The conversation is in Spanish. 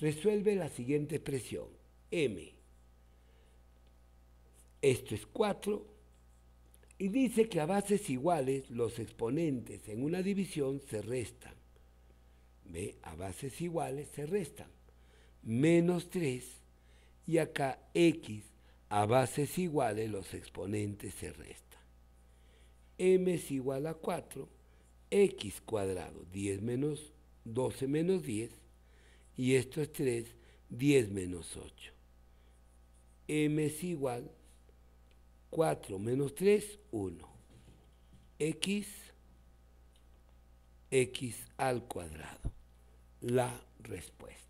resuelve la siguiente expresión, m. Esto es 4 y dice que a bases iguales los exponentes en una división se restan. ¿Ve? A bases iguales se restan. Menos 3 y acá x a bases iguales los exponentes se restan. m es igual a 4, x cuadrado, 10 menos 12 menos 10 y esto es 3, 10 menos 8. m es igual 4 menos 3, 1. x, x al cuadrado. La respuesta.